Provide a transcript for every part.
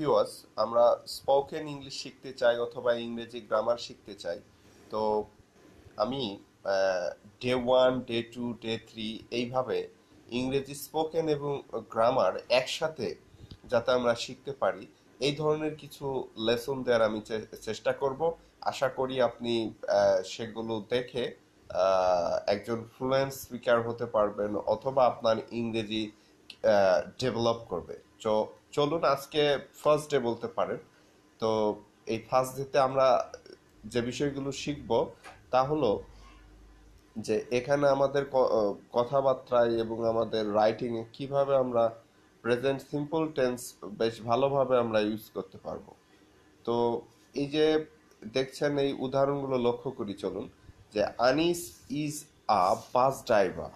Viewers আমরা spoken English শিখতে চাই অথবা ইংরেজি গ্রামার শিখতে চাই তো আমি day one day two day three এইভাবে ইংরেজি স্পোকেন এবং গ্রামার একসাথে যাতে আমরা শিখতে পারি এই ধরনের কিছু লেসন দেওয়ার আমি চেষ্টা করব আশা করি আপনি সেগুলো দেখে একজন ফ্লুয়েন্স স্পিকার হতে পারবেন অথবা আপনার ইংরেজি ডেভেলপ করবে তো চলুন আজকে ফার্স্ট ডে বলতে পারেন তো এই ফার্স্ট ডেতে আমরা যে বিষয়গুলো শিখব তা হলো যে এখানে আমাদের কথাবার্তায় এবং আমাদের রাইটিংয়ে কিভাবে আমরা প্রেজেন্ট সিম্পল টেন্স বেশ ভালোভাবে আমরা ইউজ করতে পারবো তো এই যে দেখছেন এই উদাহরণগুলো লক্ষ্য করি চলুন যে Anis is a bus driver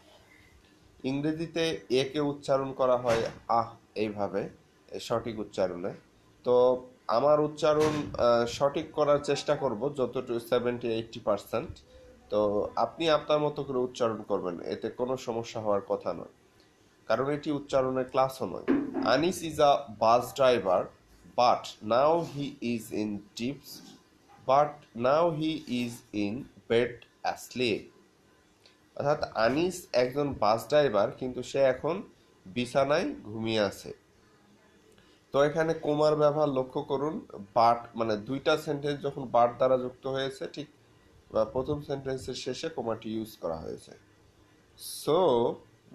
ইংরেজিতে একে উচ্চারণ করা হয় আহ এইভাবে সঠিক উচ্চারণে তো আমার উচ্চারণ সঠিক করার চেষ্টা করব যতটুকু সেভেন্টি এইটটি পার্সেন্ট তো আপনি আপনার মতো করে উচ্চারণ করবেন এতে কোনো সমস্যা হওয়ার কথা নয় কারণ এটি উচ্চারণের ক্লাসও নয় Anis is a bus driver but now he is in tips but now he is in bed asleep অর্থাৎ আনিস একজন বাস ড্রাইভার কিন্তু সে এখন বিছানায় ঘুমিয়ে আছে তো এখানে কোমার ব্যবহার লক্ষ্য করুন বাট মানে দুইটা সেন্টেন্স যখন বাট দ্বারা যুক্ত হয়েছে ঠিক প্রথম সেন্টেন্সের শেষে কোমাটি ইউজ করা হয়েছে সো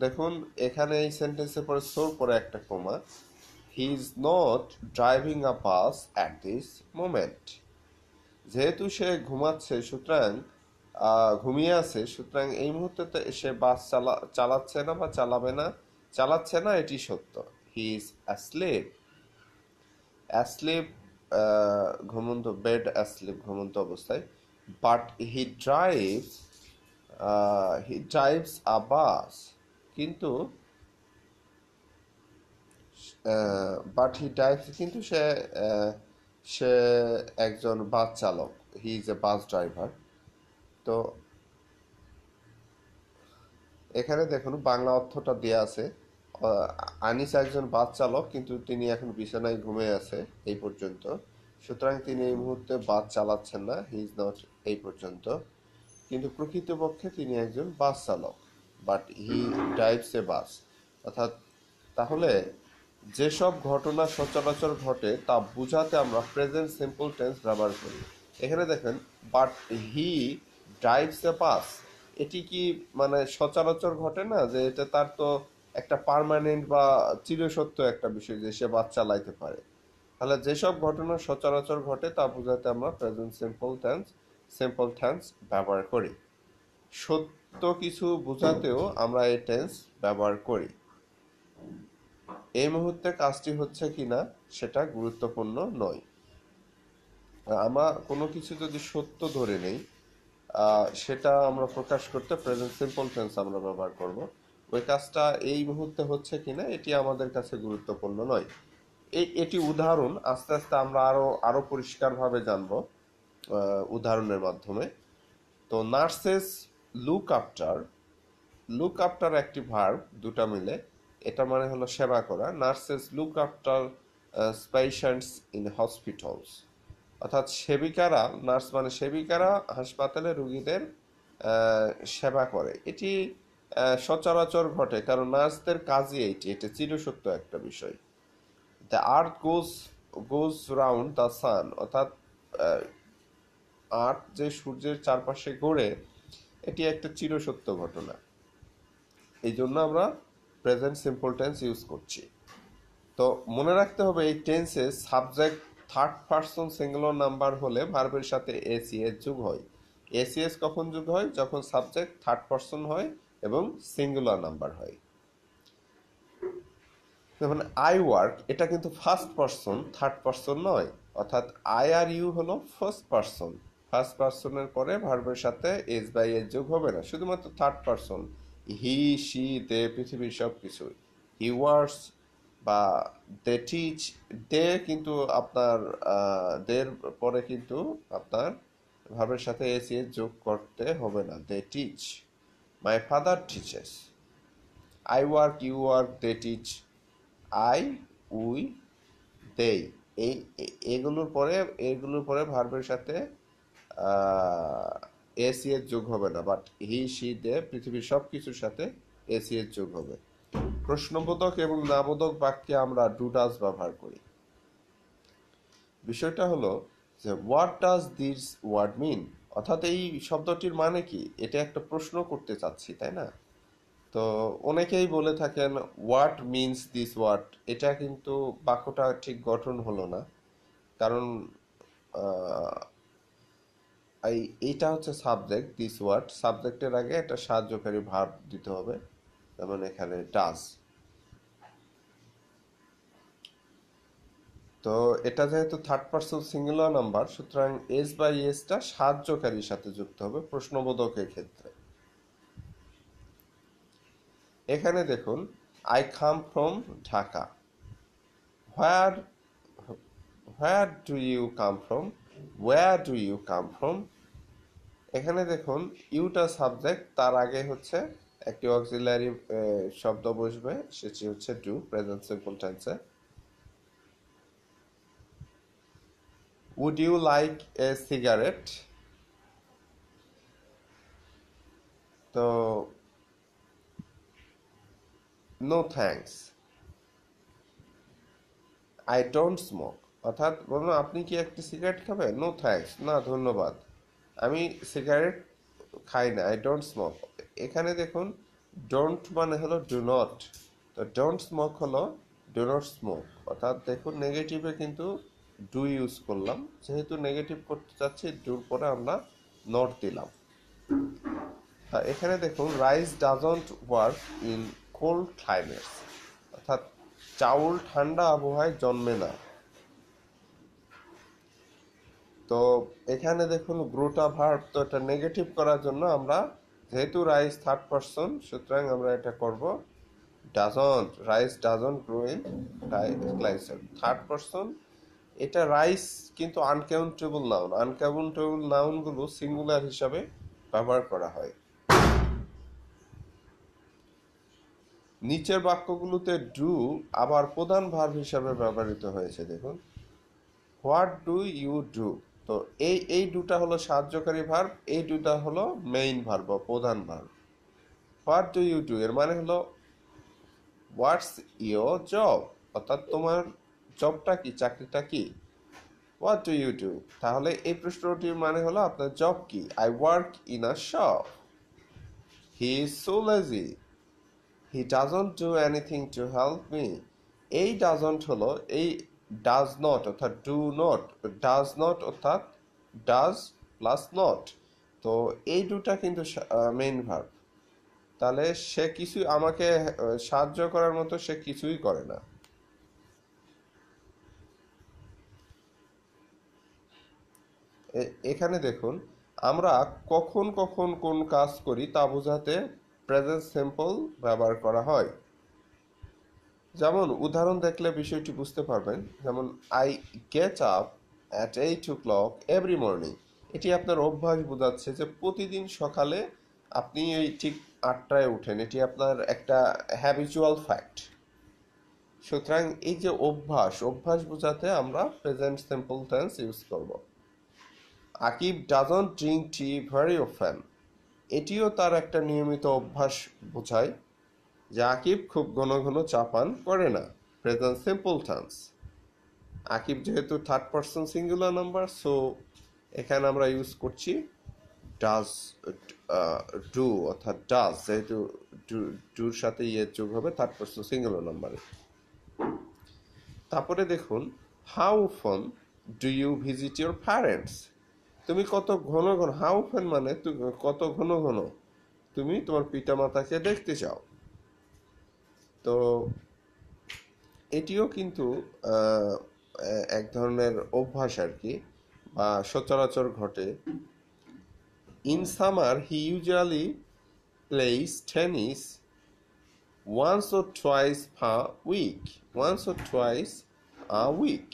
দেখুন এখানে এই সেন্টেন্সের পরে সোর পরে একটা comma he is not driving a bus at this moment যেহেতু সে ঘুমাচ্ছে সুতরাং ঘুমিয়ে আছে সুতরাং এই মুহূর্তে তো সে বাস চালা চালাচ্ছে না বা চালাবে না চালাচ্ছে না এটি সত্য he is asleep asleep uh, ঘুমন্ত বেড অ্যাসলিপ ঘুমন্ত অবস্থায় but he drive he drives a bus কিন্তু বাট হি ড্রাইভস কিন্তু সে uh, সে একজন বাস চালক he is a bus driver তো এখানে দেখুন বাংলা অর্থটা দেওয়া আছে আনিস একজন বাস চালক কিন্তু তিনি এখন বিছানায় ঘুমে আছে এই পর্যন্ত সুতরাং তিনি এই মুহূর্তে বাস চালাচ্ছেন না হি ইজ নট এই পর্যন্ত কিন্তু প্রকৃতপক্ষে তিনি একজন বাস চালক বাট হি ড্রাইভস এ বাস অর্থাৎ তাহলে যেসব ঘটনা সচরাচর ঘটে তা বোঝাতে আমরা প্রেজেন্ট সিম্পল টেন্স ব্যবহার করি এখানে দেখেন বাট হি ড্রাইভস এ বাস এটি কি মানে সচরাচর ঘটে না যে এটা তার তো একটা পারমানেন্ট বা চিরসত্য একটা বিষয় যে সে বাচ্চা চালাইতে পারে তাহলে যেসব ঘটনা সচরাচর ঘটে তা বোঝাতে আমরা present simple tense simple tense ব্যবহার করি সত্য কিছু বোঝাতেও আমরা এই টেন্স ব্যবহার করি এই মুহূর্তে কাজটি হচ্ছে কি না সেটা গুরুত্বপূর্ণ নয় আমরা কোনো কিছু যদি সত্য ধরে নেই সেটা আমরা প্রকাশ করতে প্রেজেন্ট সিম্পল টেন্স আমরা ব্যবহার করবো ওই কাজটা এই মুহূর্তে হচ্ছে কিনা এটি আমাদের কাছে গুরুত্বপূর্ণ নয় এই এটি উদাহরণ আস্তে আস্তে আমরা আরও আরও পরিষ্কারভাবে জানব উদাহরণের মাধ্যমে তো nurses look after look after একটি ভার্ব দুটা মিলে এটা মানে হলো সেবা করা nurses look after patients in hospitals অর্থাৎ সেবিকারা নার্স মানে সেবিকারা হাসপাতালে রুগীদের সেবা করে এটি সচরাচর ঘটে কারণ নার্সদের কাজই এইটি এটা চিরসত্য একটা বিষয় the earth goes goes round the sun অর্থাৎ আর্থ যে সূর্যের চারপাশে ঘোরে এটি একটা চিরসত্য ঘটনা এই জন্য আমরা প্রেজেন্ট সিম্পল টেন্স ইউজ করছি তো মনে রাখতে হবে এই টেন্সে subject third person singular number হলে ভার্বের সাথে এসিএস যোগ হয় এসিএস কখন যোগ হয় যখন সাবজেক্ট থার্ড পার্সন হয় এবং সিঙ্গুলার নাম্বার হয় যেমন আই ওয়ার্ক এটা কিন্তু ফার্স্ট পার্সন থার্ড পার্সন নয় অর্থাৎ আই আর ইউ হলো ফার্স্ট পার্সন ফার্স্ট পার্সনের পরে ভার্বের সাথে এস বাই এর যোগ হবে না শুধুমাত্র third person he she they পৃথিবীর সব কিছু হি ওয়ার্স বা দে টিচ দে কিন্তু আপনার দের পরে কিন্তু আপনার ভাবের সাথে এসিয়ে যোগ করতে হবে না they teach my father teaches I work you work they teach. I we they. এই এগুলোর পরে এগুলোর পরে ভার্বের সাথে এসি এর যোগ হবে না বাট হি সি দে পৃথিবীর সব কিছুর সাথে এসি এর যোগ হবে প্রশ্নবোধক এবং নাবোধক বাক্যে আমরা ডু ডাজ ব্যবহার করি বিষয়টা হলো যে what does this word mean অর্থাৎ এই শব্দটির মানে কি এটা একটা প্রশ্ন করতে চাচ্ছি তাই না তো অনেকেই বলে থাকেন হোয়াট মিনস দিস ওয়ার্ড এটা কিন্তু বাক্যটা ঠিক গঠন হলো না কারণ এইটা হচ্ছে সাবজেক্ট দিস ওয়ার্ড সাবজেক্টের আগে একটা সাহায্যকারী ভাব দিতে হবে যেমন মানে এখানে ডাস তো এটা যেহেতু থার্ড পার্সন সিঙ্গুলার নাম্বার সুতরাং এস বাই এসটা সাহায্যকারীর সাথে যুক্ত হবে প্রশ্নবোধকের ক্ষেত্রে এখানে দেখুন I come from Dhaka where where do you come from where do you come from এখানে দেখুন ইউটা সাবজেক্ট তার আগে হচ্ছে একটি অক্সিলারি শব্দ বসবে সেটি হচ্ছে ডু প্রেজেন্ট সিম্পল টেন্সে would you like a cigarette তো no thanks I don't smoke অর্থাৎ বলুন আপনি কি একটি সিগারেট খাবেন নো থ্যাংকস না ধন্যবাদ আমি সিগারেট খাই না আই ডোন্ট স্মোক এখানে দেখুন ডোন্ট মানে হলো ডু নট তো ডোন্ট স্মোক হলো ডু নট স্মোক অর্থাৎ দেখুন নেগেটিভে কিন্তু ডু ইউজ করলাম যেহেতু নেগেটিভ করতে চাচ্ছি ডুর পরে আমরা নট দিলাম এখানে দেখুন rice doesn't work in cold climates অর্থাৎ চাউল ঠান্ডা আবহাওয়ায় জন্মে না তো এখানে দেখুন গ্রোটা ভার্ব তো এটা নেগেটিভ করার জন্য আমরা যেহেতু রাইস থার্ড পারসন সুতরাং আমরা এটা করব doesn't rice doesn't grow in third person এটা রাইস কিন্তু আনকাউন্টেবল নাউন আনকাউন্টেবল নাউনগুলো সিঙ্গুলার হিসাবে ব্যবহার করা হয় নিচের বাক্যগুলোতে ডু আবার প্রধান ভার্ব হিসাবে ব্যবহৃত হয়েছে দেখুন হোয়াট ডু ইউ ডু তো এই এই দুটা হলো সাহায্যকারী ভার্ব এই দুটা হলো মেইন ভার্ব বা প্রধান verb what do you do এর মানে হলো হোয়াটস ইউর জব অর্থাৎ তোমার জবটা কি চাকরিটা কি হোয়াট ডু ইউ ডু তাহলে এই প্রশ্নটির মানে হলো আপনার জব কি I work in a shop he is so lazy he doesn't do anything to help me এই ডাজন্ট হলো এই ডাজ নট অর্থাৎ ডু নট ডাজ নট অর্থাৎ ডাজ প্লাস নট তো এই দুটা কিন্তু মেইন ভার্ব তাহলে সে কিছু আমাকে সাহায্য করার মতো সে কিছুই করে না এখানে দেখুন আমরা কখন কখন কোন কাজ করি তা বোঝাতে প্রেজেন্ট সিম্পল ব্যবহার করা হয় যেমন উদাহরণ দেখলে বিষয়টি বুঝতে পারবেন যেমন I get up at eight o'clock every morning এটি আপনার অভ্যাস বোঝাচ্ছে যে প্রতিদিন সকালে আপনি এই ঠিক আটটায় উঠেন এটি আপনার একটা হ্যাবিচুয়াল ফ্যাক্ট সুতরাং এই যে অভ্যাস অভ্যাস বোঝাতে আমরা প্রেজেন্ট সিম্পল টেন্স ইউজ করবো Akib doesn't drink tea very often এটিও তার একটা নিয়মিত অভ্যাস বোঝায় যে আকিব খুব ঘন ঘন চা পান করে না প্রেজেন্ট সিম্পল থান্স আকিব যেহেতু third person singular number so এখানে আমরা ইউজ করছি ডাজ ডু অর্থাৎ ডাজ যেহেতু ডুর সাথে ইয়ে যোগ হবে থার্ড পারসন সিঙ্গুলার নাম্বারে তারপরে দেখুন how often do you visit your parents তুমি কত ঘন ঘন হাউ ফেন মানে কত ঘন ঘন তুমি তোমার পিতা মাতাকে দেখতে চাও তো এটিও কিন্তু এক ধরনের অভ্যাস আর কি বা সচরাচর ঘটে in summer he usually plays tennis once or twice a week once or twice a week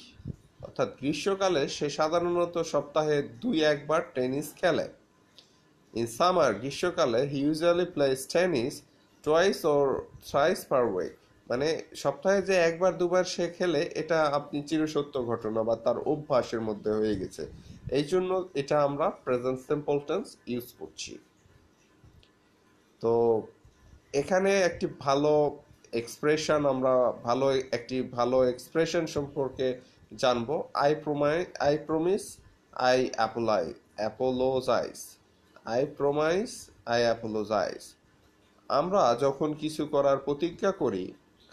অর্থাৎ গ্রীষ্মকালে সে সাধারণত সপ্তাহে দুই একবার টেনিস খেলে ইন সামার গ্রীষ্মকালে he usually plays tennis twice or thrice per week মানে সপ্তাহে যে একবার দুবার সে খেলে এটা আপনি চিরসত্য ঘটনা বা তার অভ্যাসের মধ্যে হয়ে গেছে এই জন্য এটা আমরা প্রেজেন্ট সিম্পল টেন্স ইউজ করছি তো এখানে একটি ভালো এক্সপ্রেশন আমরা ভালো একটি ভালো এক্সপ্রেশন সম্পর্কে জানবো I promise I promise I apologise apologise I promise I apologise আমরা যখন কিছু করার প্রতিজ্ঞা করি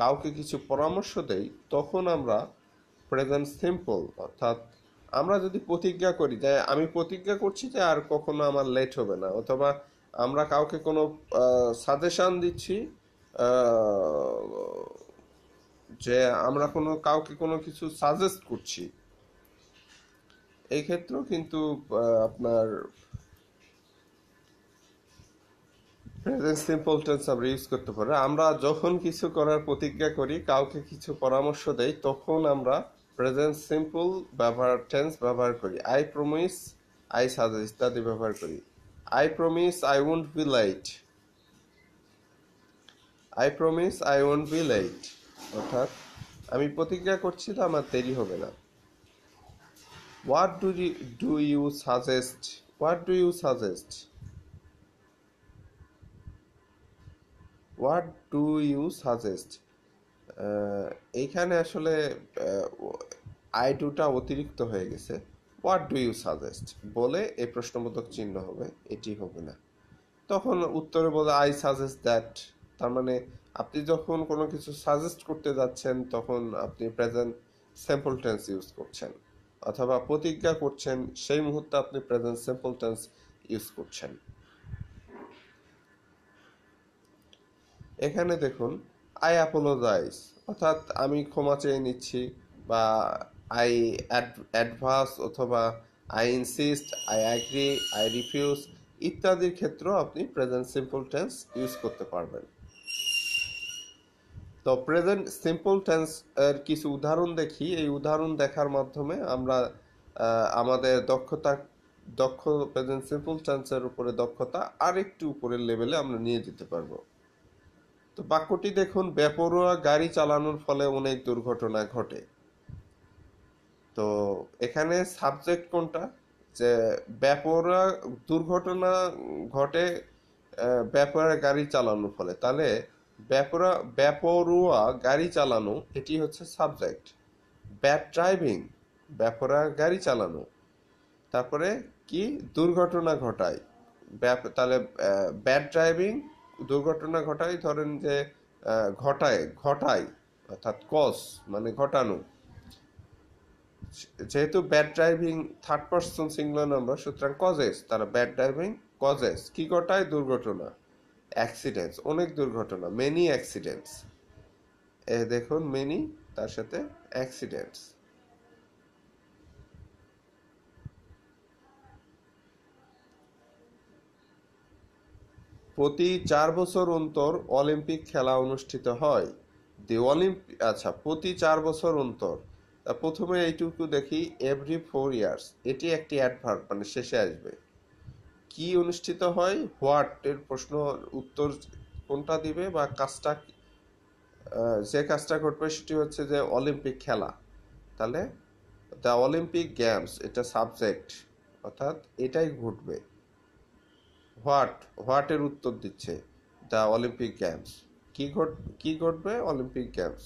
কাউকে কিছু পরামর্শ দেই তখন আমরা প্রেজেন্ট সিম্পল অর্থাৎ আমরা যদি প্রতিজ্ঞা করি যে আমি প্রতিজ্ঞা করছি যে আর কখনো আমার লেট হবে না অথবা আমরা কাউকে কোনো সাজেশান দিচ্ছি যে আমরা কোনো কাউকে কোনো কিছু সাজেস্ট করছি এই ক্ষেত্রে কিন্তু আপনার প্রেজেন্ট সিম্পল টেন্স আমরা ইউজ করতে পারি আমরা যখন কিছু করার প্রতিজ্ঞা করি কাউকে কিছু পরামর্শ দেই তখন আমরা প্রেজেন্ট সিম্পল ব্যবহার টেন্স ব্যবহার করি আই প্রমিস আই সাজেস্ট ইত্যাদি ব্যবহার করি I promise I won't be late I promise I won't be late অর্থাৎ আমি প্রতিজ্ঞা করছি তো আমার দেরি হবে না what do do you suggest what do you suggest what do you suggest এইখানে আসলে আই ডুটা অতিরিক্ত হয়ে গেছে হোয়াট ডু ইউ সাজেস্ট বলে এই প্রশ্নবোধক চিহ্ন হবে এটি হবে না তখন উত্তরে বলে আই সাজেস্ট দ্যাট তার মানে আপনি যখন কোনো কিছু সাজেস্ট করতে যাচ্ছেন তখন আপনি প্রেজেন্ট স্যাম্পল টেন্স ইউজ করছেন অথবা প্রতিজ্ঞা করছেন সেই মুহূর্তে আপনি প্রেজেন্ট স্যাম্পল টেন্স ইউজ করছেন এখানে দেখুন আই অ্যাপোলোজাইজ অর্থাৎ আমি ক্ষমা চেয়ে নিচ্ছি বা আই অ্যাডভান্স অথবা I insist I agree I refuse ইত্যাদির ক্ষেত্রেও আপনি প্রেজেন্ট সিম্পল টেন্স ইউজ করতে পারবেন তো প্রেজেন্ট সিম্পল টেন্স এর কিছু উদাহরণ দেখি এই উদাহরণ দেখার মাধ্যমে আমরা আমাদের দক্ষতা দক্ষ প্রেজেন্ট সিম্পল টেন্সের উপরে দক্ষতা আরেকটু উপরের লেভেলে আমরা নিয়ে যেতে পারবো তো বাক্যটি দেখুন বেপরোয়া গাড়ি চালানোর ফলে অনেক দুর্ঘটনা ঘটে তো এখানে সাবজেক্ট কোনটা যে বেপরোয়া দুর্ঘটনা ঘটে বেপরোয়া গাড়ি চালানোর ফলে তাহলে বেপরোয়া গাড়ি চালানো এটি হচ্ছে সাবজেক্ট ব্যাড ড্রাইভিং বেপরা গাড়ি চালানো তারপরে কি দুর্ঘটনা ঘটায় তাহলে ব্যাড ড্রাইভিং দুর্ঘটনা ঘটায় ধরেন যে ঘটায় ঘটায় অর্থাৎ কস মানে ঘটানো যেহেতু bad driving third person singular number সুতরাং কজেস তারা ব্যাড ড্রাইভিং কজেস কি ঘটায় দুর্ঘটনা অ্যাক্সিডেন্টস অনেক দুর্ঘটনা মেনি অ্যাক্সিডেন্টস এ দেখুন মেনি তার সাথে অ্যাক্সিডেন্টস প্রতি চার বছর অন্তর অলিম্পিক খেলা অনুষ্ঠিত হয় দি অলিম্পিক আচ্ছা প্রতি চার বছর অন্তর তা প্রথমে এইটুকু দেখি এভরি ফোর ইয়ার্স এটি একটি অ্যাডভার্ট মানে শেষে আসবে কি অনুষ্ঠিত হয় হোয়াট এর প্রশ্ন উত্তর কোনটা দিবে বা কাজটা যে কাজটা ঘটবে সেটি হচ্ছে যে অলিম্পিক খেলা তাহলে দ্য অলিম্পিক গেমস এটা সাবজেক্ট অর্থাৎ এটাই ঘটবে হোয়াট হোয়াটের উত্তর দিচ্ছে দ্য অলিম্পিক গেমস কী ঘট কী ঘটবে অলিম্পিক গেমস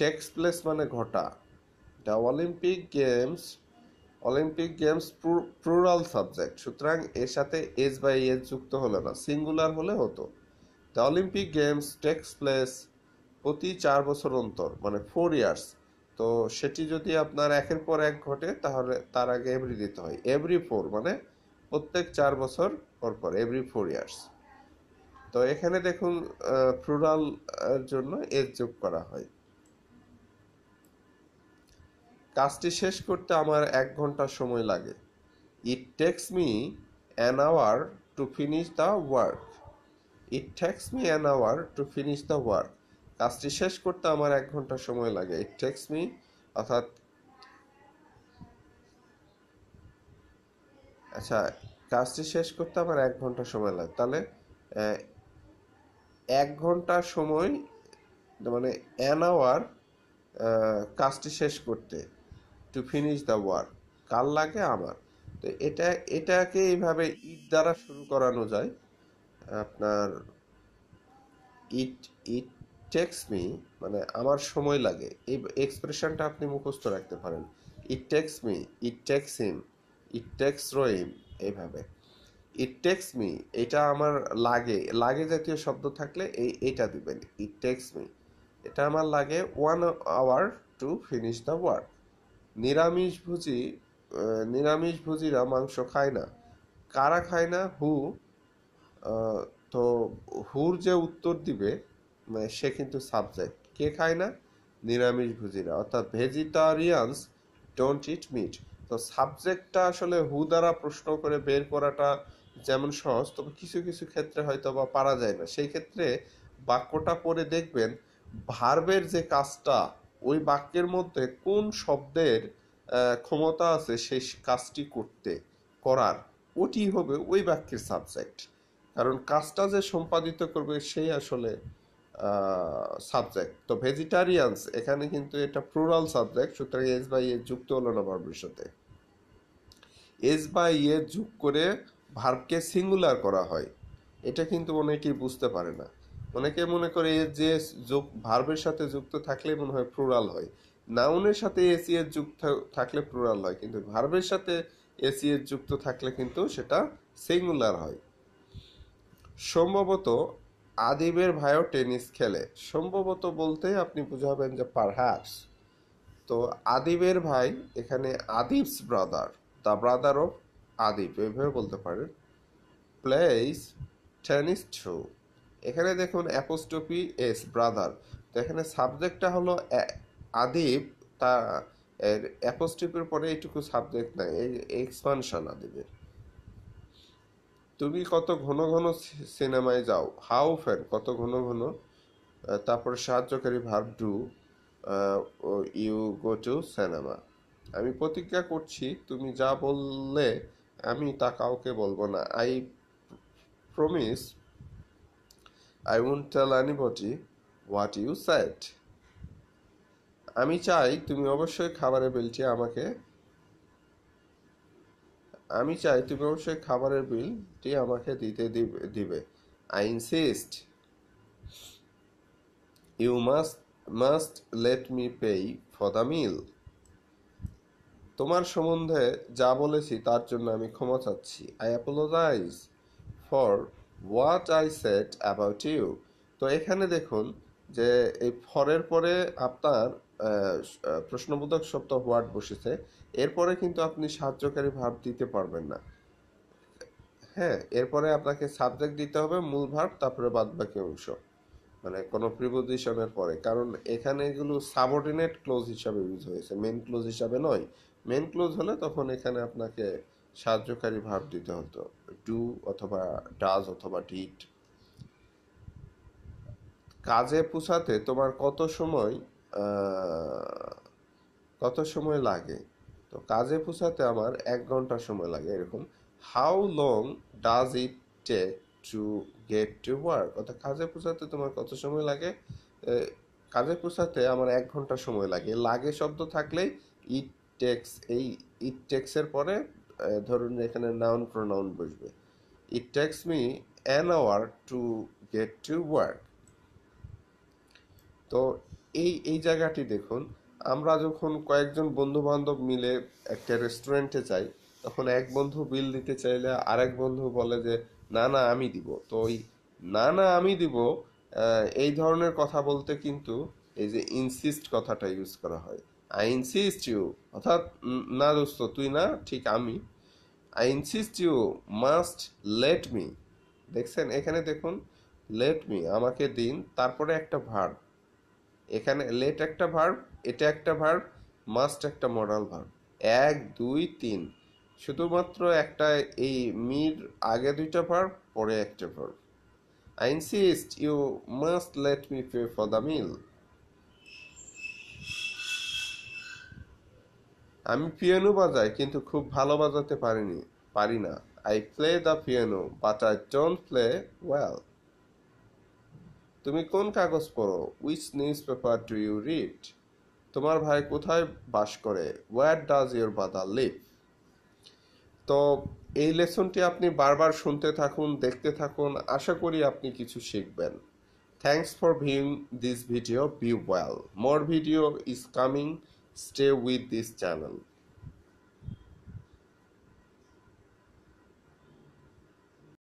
টেক্স প্লেস মানে ঘটা the Olympic games Olympic games plural subject সুতরাং এর সাথে এস বাই এস যুক্ত হলো না সিঙ্গুলার হলে হতো the Olympic games takes place প্রতি চার বছর অন্তর মানে ফোর ইয়ার্স তো সেটি যদি আপনার একের পর এক ঘটে তাহলে তার আগে এভরি দিতে হয় এভরি ফোর মানে প্রত্যেক চার বছর পর পর এভরি ফোর ইয়ার্স তো এখানে দেখুন ফ্রুরাল জন্য এজ যোগ করা হয় কাজটি শেষ করতে আমার এক ঘন্টা সময় লাগে it takes me an hour to finish the work it takes me an hour to finish the work কাজটি শেষ করতে আমার এক ঘন্টা সময় লাগে ইট টেক্স মি অর্থাৎ আচ্ছা কাজটি শেষ করতে আমার এক ঘন্টা সময় লাগে তাহলে এক ঘন্টা সময় মানে অ্যান আওয়ার কাজটি শেষ করতে টু ফিনিশ দ্য ওয়ার্ক কার লাগে আমার তো এটা এটাকে এইভাবে ইট দ্বারা শুরু করানো যায় আপনার ইট ইট টেক্স মি মানে আমার সময় লাগে এই এক্সপ্রেশনটা আপনি মুখস্থ রাখতে পারেন it takes me it takes him it takes him এইভাবে ইট টেক্স মি এটা আমার লাগে লাগে জাতীয় শব্দ থাকলে এই এটা দিবেন ইট টেক্স মি এটা আমার লাগে one hour to finish the work নিরামিষভোজী নিরামিষভোজীরা মাংস খায় না কারা খায় না হু তো হুর যে উত্তর দিবে মানে সে কিন্তু সাবজেক্ট কে খায় না নিরামিষভোজীরা অর্থাৎ ভেজিটারিয়ানস ডোন্ট ইট মিট তো সাবজেক্টটা আসলে হু দ্বারা প্রশ্ন করে বের করাটা যেমন সহজ তবে কিছু কিছু ক্ষেত্রে হয়তো বা পারা যায় না সেই ক্ষেত্রে বাক্যটা পড়ে দেখবেন ভার্বের যে কাজটা ওই বাক্যের মধ্যে কোন শব্দের ক্ষমতা আছে সেই কাজটি করতে করার ওটি হবে ওই বাক্যের সাবজেক্ট কারণ কাজটা যে সম্পাদিত করবে সেই আসলে সাবজেক্ট তো ভেজিটারিয়ানস এখানে কিন্তু এটা প্লুরাল সাবজেক্ট সুতরাং এস বাই এ যুক্ত হলো না ভার্বের সাথে এস বাই এ যুগ করে ভার্বকে সিঙ্গুলার করা হয় এটা কিন্তু অনেকেই বুঝতে পারে না অনেকে মনে করে যে যোগ ভার্বের সাথে যুক্ত থাকলে মনে হয় প্লুরাল হয় নাউনের সাথে এসি e এর যুক্ত থাকলে প্লুরাল হয় কিন্তু ভার্বের সাথে এসি e এর যুক্ত থাকলে কিন্তু সেটা সিঙ্গুলার হয় সম্ভবত আদিবের ভাইও টেনিস খেলে সম্ভবত বলতে আপনি বুঝাবেন যে পারহাস তো আদিবের ভাই এখানে Adib's brother the brother of Adib এভাবে বলতে পারেন প্লেস টেনিস টু এখানে দেখুন অ্যাপোস্টপি এস ব্রাদার তো এখানে সাবজেক্টটা হলো আদিব তা অ্যাপোস্টপির পরে এইটুকু সাবজেক্ট নাই এক্সপানশন আদিবের তুমি কত ঘন ঘন সিনেমায় যাও হাউ ফ্যান কত ঘন ঘন তারপর সাহায্যকারী ভাব do you go to cinema আমি প্রতিজ্ঞা করছি তুমি যা বললে আমি তা কাউকে বলবো না I promise I won't tell anybody what you said আমি চাই তুমি অবশ্যই খাবারের বিলটি আমাকে আমি চাই তুমি অবশ্যই খাবারের বিলটি আমাকে দিতে দিবে I insist you must must let me pay for the meal তোমার সম্বন্ধে যা বলেছি তার জন্য আমি ক্ষমা চাচ্ছি I apologise for what I said about you তো এখানে দেখুন যে এই ফরের পরে আপনার প্রশ্নবোধক শব্দ হোয়াট বসেছে এরপরে কিন্তু আপনি সাহায্যকারী ভাব দিতে পারবেন না হ্যাঁ এরপরে আপনাকে সাবজেক্ট দিতে হবে মূল ভাব তারপরে বাদ বাকি অংশ মানে কোনো প্রিপোজিশনের পরে কারণ এখানে এগুলো সাবঅর্ডিনেট ক্লোজ হিসাবে ইউজ হয়েছে মেন ক্লোজ হিসাবে নয় মেন ক্লোজ হলে তখন এখানে আপনাকে সাহায্যকারী ভাব দিতে হতো ডু অথবা ডাজ অথবা ডিট কাজে পুষাতে তোমার কত সময় কত সময় লাগে তো কাজে পুষাতে আমার এক ঘন্টা সময় লাগে এরকম how long does it take to get to work অর্থাৎ কাজে পৌঁছাতে তোমার কত সময় লাগে কাজে পৌঁছাতে আমার এক ঘন্টা সময় লাগে লাগে শব্দ থাকলেই ইট টেক্স এই ইট টেক্সের পরে ধরুন এখানে নাউন প্রোনাউন বসবে it takes me an hour to get to work তো এই এই জায়গাটি দেখুন আমরা যখন কয়েকজন বন্ধু বান্ধব মিলে একটা রেস্টুরেন্টে যাই তখন এক বন্ধু বিল দিতে চাইলে আরেক বন্ধু বলে যে না না আমি দিব তো ওই না না আমি দিব এই ধরনের কথা বলতে কিন্তু এই যে ইনসিস্ট কথাটা ইউজ করা হয় আই ইনসিস্ট ইউ অর্থাৎ না দোস্ত তুই না ঠিক আমি I insist you must let me দেখছেন এখানে দেখুন লেট মি আমাকে দিন তারপরে একটা ভার্ব এখানে লেট একটা ভার্ব এটা একটা ভার্ব মাস্ট একটা মডাল ভার্ব এক দুই তিন শুধুমাত্র একটা এই মির আগে দুইটা ভার্ব পরে একটা verb I insist you must let me pay for the meal আমি পিয়ানো বাজাই কিন্তু খুব ভালো বাজাতে পারিনি পারি না I play the piano but I don't play well তুমি কোন কাগজ পড়ো which news paper do you read তোমার ভাই কোথায় বাস করে where does your brother live তো এই লেসনটি আপনি বারবার শুনতে থাকুন দেখতে থাকুন আশা করি আপনি কিছু শিখবেন thanks for viewing this video be well more video is coming stay with this channel